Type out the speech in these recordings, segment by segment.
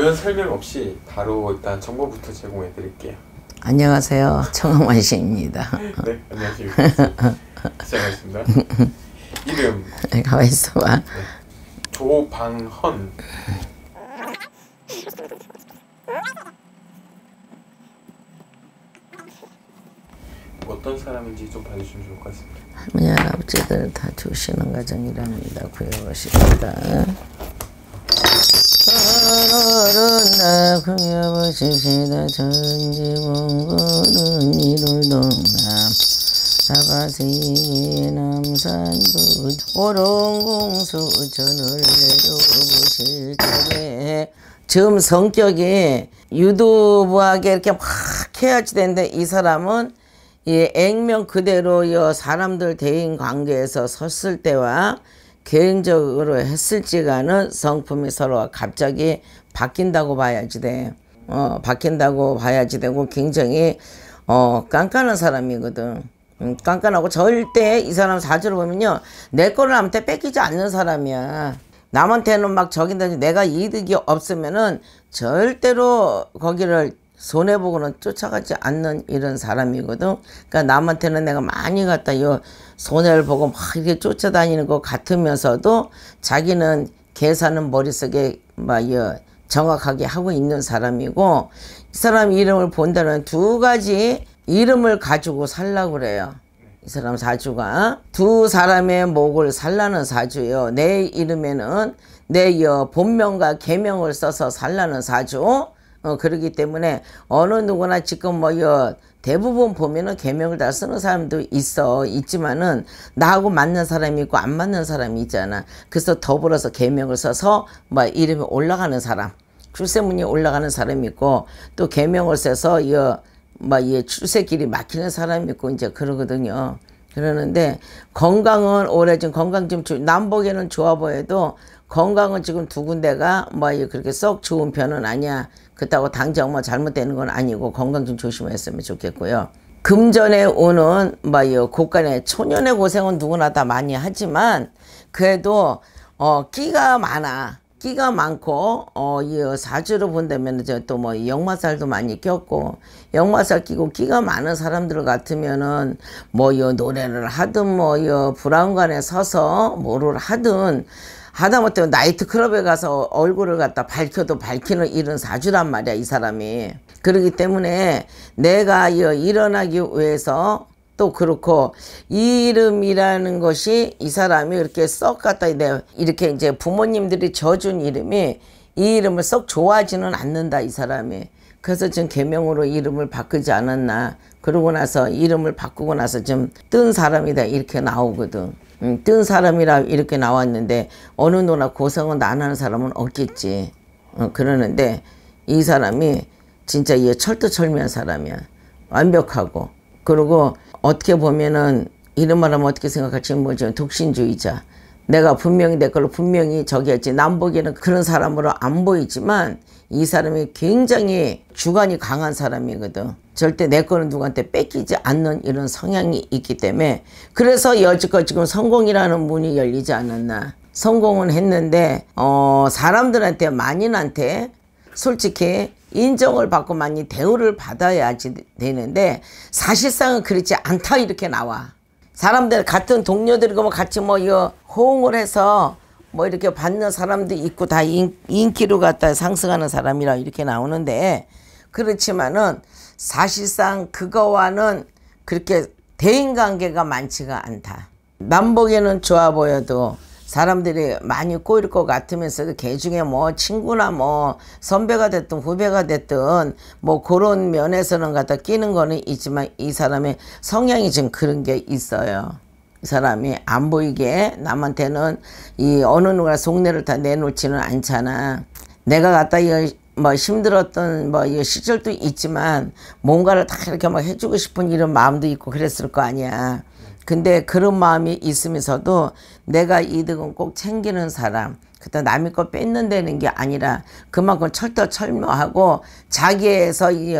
부연 설명 없이 바로 일단 정보부터 제공해 드릴게요. 안녕하세요. 청아 씨입니다. 네, 안녕하십니 시작하겠습니다. 이름. 네, 가만 있어 봐. 네. 조방헌. 어떤 사람인지 좀 봐주시면 좋을 것 같습니다. 할머니 할아버지들 다 주시는 가정이랍니다. 구해오십니다. 나 구여보시시다 전지봉고는 이돌동남 사바세 남산부 오롱공수 전을 내려보실 적 지금 성격이 유도부하게 이렇게 막 해야지 되는데 이 사람은 이 액면 그대로여 사람들 대인 관계에서 섰을 때와 개인적으로 했을지간은 성품이 서로 갑자기 바뀐다고 봐야지 돼. 어, 바뀐다고 봐야지 되고 굉장히 어, 깐깐한 사람이거든. 음, 깐깐하고 절대 이 사람 사주를 보면요. 내 거를 남한테 뺏기지 않는 사람이야. 남한테는 막 적인다지 내가 이득이 없으면은 절대로 거기를 손해보고는 쫓아가지 않는 이런 사람이거든. 그러니까 남한테는 내가 많이 갖다 요 손해를 보고 막 이렇게 쫓아다니는 것 같으면서도 자기는 계산은 머릿속에 막여 정확하게 하고 있는 사람이고 이 사람 이름을 본다면 두 가지 이름을 가지고 살라 그래요. 이 사람 사주가 두 사람의 목을 살라는 사주예요. 내 이름에는 내 여 본명과 개명을 써서 살라는 사주. 어, 그러기 때문에 어느 누구나 지금 뭐 여, 대부분 보면은 개명을 다 쓰는 사람도 있어 있지만은 나하고 맞는 사람이 있고 안 맞는 사람이 있잖아 그래서 더불어서 개명을 써서 막 뭐 이름이 올라가는 사람 출세문이 올라가는 사람이 있고 또 개명을 써서 이막이 뭐 출세 길이 막히는 사람이 있고 이제 그러거든요 그러는데 건강은 올해 좀 건강 좀 주, 남북에는 좋아 보여도 건강은 지금 두 군데가 뭐 그렇게 썩 좋은 편은 아니야. 그렇다고 당장 뭐 잘못되는 건 아니고 건강 좀 조심했으면 좋겠고요. 금전에 오는 뭐요 고간에 초년의 고생은 누구나 다 많이 하지만 그래도 어 끼가 많아. 끼가 많고 어, 이 사주로 본다면 저 또뭐 역마살도 많이 꼈고 역마살 끼고 끼가 많은 사람들 같으면은 뭐이 노래를 하든 뭐이 브라운관에 서서 뭐를 하든 하다못해 나이트클럽에 가서 얼굴을 갖다 밝혀도 밝히는 이런 사주란 말이야 이 사람이 그러기 때문에 내가 이 일어나기 위해서 또 그렇고 이름이라는 것이 이 사람이 이렇게썩 갖다 이렇게 이 이제 부모님들이 져준 이름이 이 이름을 썩 좋아하지는 않는다 이 사람이 그래서 지금 개명으로 이름을 바꾸지 않았나 그러고 나서 이름을 바꾸고 나서 좀 뜬 사람이다 이렇게 나오거든 음, 뜬 사람이라 이렇게 나왔는데 어느 누나 고생은 안 하는 사람은 없겠지 어, 그러는데 이 사람이 진짜 이 철두철미한 사람이야 완벽하고 그리고 어떻게 보면은 이런 말하면 어떻게 생각할지 모르지만 독신주의자. 내가 분명히 내 걸로 분명히 저기 했지. 남보기는 그런 사람으로 안 보이지만 이 사람이 굉장히 주관이 강한 사람이거든. 절대 내 거는 누구한테 뺏기지 않는 이런 성향이 있기 때문에 그래서 여지껏 지금 성공이라는 문이 열리지 않았나. 성공은 했는데 어 사람들한테 만인한테 솔직히 인정을 받고 많이 대우를 받아야지 되는데 사실상은 그렇지 않다 이렇게 나와. 사람들 같은 동료들이고 뭐 같이 뭐 이거 호응을 해서 뭐 이렇게 받는 사람도 있고 다 인, 인기로 갖다 상승하는 사람이라 이렇게 나오는데 그렇지만은 사실상 그거와는 그렇게 대인관계가 많지가 않다. 남보기에는 좋아 보여도 사람들이 많이 꼬일 것 같으면서도 그 개중에 뭐 친구나 뭐 선배가 됐든 후배가 됐든 뭐 그런 면에서는 갖다 끼는 거는 있지만 이 사람의 성향이 좀 그런 게 있어요. 이 사람이 안 보이게 남한테는 이 어느 누가 속내를 다 내놓지는 않잖아. 내가 갖다 이뭐 힘들었던 뭐이 시절도 있지만 뭔가를 다 이렇게 막 해주고 싶은 이런 마음도 있고 그랬을 거 아니야. 근데 그런 마음이 있으면서도 내가 이득은 꼭 챙기는 사람 그다 남의 거 뺏는다는 게 아니라 그만큼 철도철묘하고 자기에서 이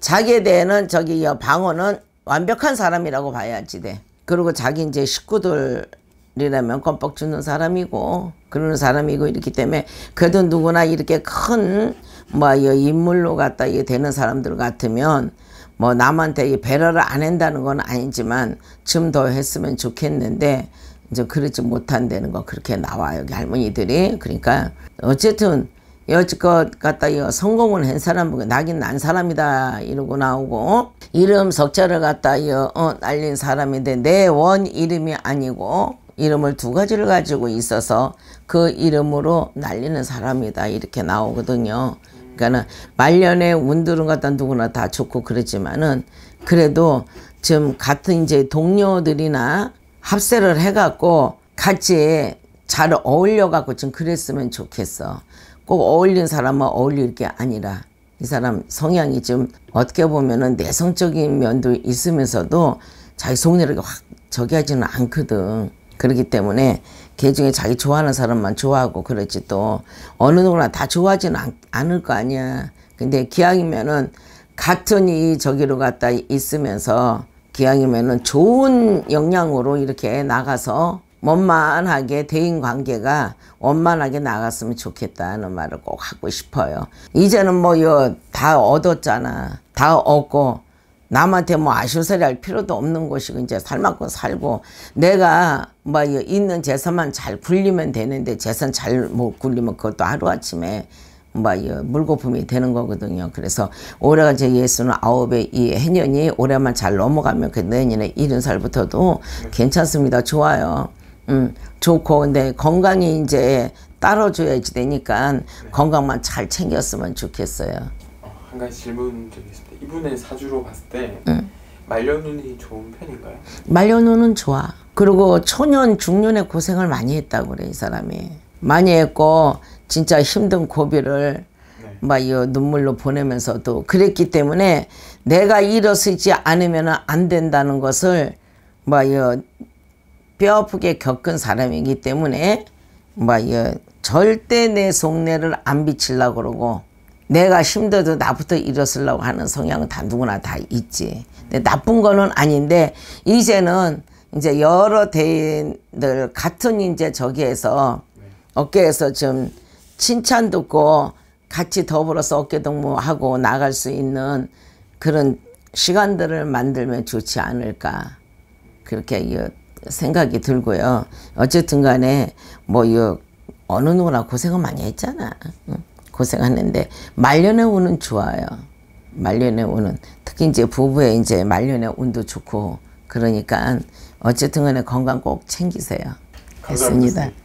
자기에 대해는 저기 방어는 완벽한 사람이라고 봐야지 돼. 그리고 자기 이제 식구들이라면 껌뻑 죽는 사람이고 그러는 사람이고 이렇기 때문에 그래도 누구나 이렇게 큰뭐 인물로 갖다 되는 사람들 같으면 뭐 남한테 이 배려를 안 한다는 건 아니지만 좀 더 했으면 좋겠는데 이제 그러지 못한다는 거 그렇게 나와요. 여기 할머니들이. 그러니까 어쨌든 여지껏 갖다 이거 성공을 한 사람은 뭐 낙인 난 사람이다 이러고 나오고 이름 석자를 갖다 이어 어, 날린 사람인데 내 원 이름이 아니고 이름을 두 가지를 가지고 있어서 그 이름으로 날리는 사람이다 이렇게 나오거든요. 그러니까는 말년에 운들은 갖다 누구나 다 좋고 그렇지만은 그래도 지금 같은 이제 동료들이나 합세를 해갖고 같이 잘 어울려갖고 좀 그랬으면 좋겠어. 꼭 어울린 사람은 어울릴 게 아니라 이 사람 성향이 좀 어떻게 보면은 내성적인 면도 있으면서도 자기 속내를 확 저기 하지는 않거든. 그렇기 때문에 개 중에 자기 좋아하는 사람만 좋아하고 그렇지 또 어느 누구나 다 좋아하지는 않, 않을 거 아니야. 근데 기왕이면은 같은 이 저기로 갔다 있으면서 기왕이면은 좋은 영향으로 이렇게 나가서 원만하게 대인 관계가 원만하게 나갔으면 좋겠다는 말을 꼭 하고 싶어요. 이제는 뭐 다 얻었잖아. 다 얻고 남한테 뭐 아쉬운 소리 할 필요도 없는 곳이고 이제 살 만큼 살고 내가 뭐 있는 재산만 잘 굴리면 되는데 재산 잘못 뭐 굴리면 그것도 하루아침에 뭐 물거품이 되는 거거든요. 그래서 올해가 이제 예수는 아홉에 이 해년이 올해만 잘 넘어가면 그 내년에 일흔 살부터도 괜찮습니다. 좋아요. 음, 좋고 근데 건강이 이제 따라줘야지 되니까 건강만 잘 챙겼으면 좋겠어요. 한 가지 질문 드리겠습니다. 이분의 사주로 봤을 때 응. 네. 말년운이 좋은 편인가요? 말년운은 좋아. 그리고 초년, 중년에 고생을 많이 했다고 그래, 이 사람이. 많이 했고 진짜 힘든 고비를 네. 막이 눈물로 보내면서도 그랬기 때문에 내가 일어서지 않으면 안 된다는 것을 막 이 뼈아프게 겪은 사람이기 때문에 막 이 절대 내 속내를 안 비치려고 그러고 내가 힘들어도 나부터 일어서려고 하는 성향은 다 누구나 다 있지. 근데 나쁜 거는 아닌데 이제는 이제 여러 대인들 같은 이제 저기에서 네. 어깨에서 좀 칭찬 듣고 같이 더불어서 어깨 동무하고 나갈 수 있는 그런 시간들을 만들면 좋지 않을까 그렇게 생각이 들고요. 어쨌든 간에 뭐 어느 누구나 고생을 많이 했잖아. 고생하는데 말년에 운은 좋아요. 말년에 운은 특히 이제 부부의 이제 말년에 운도 좋고 그러니까 어쨌든 간에 건강 꼭 챙기세요. 감사합니다. 했습니다.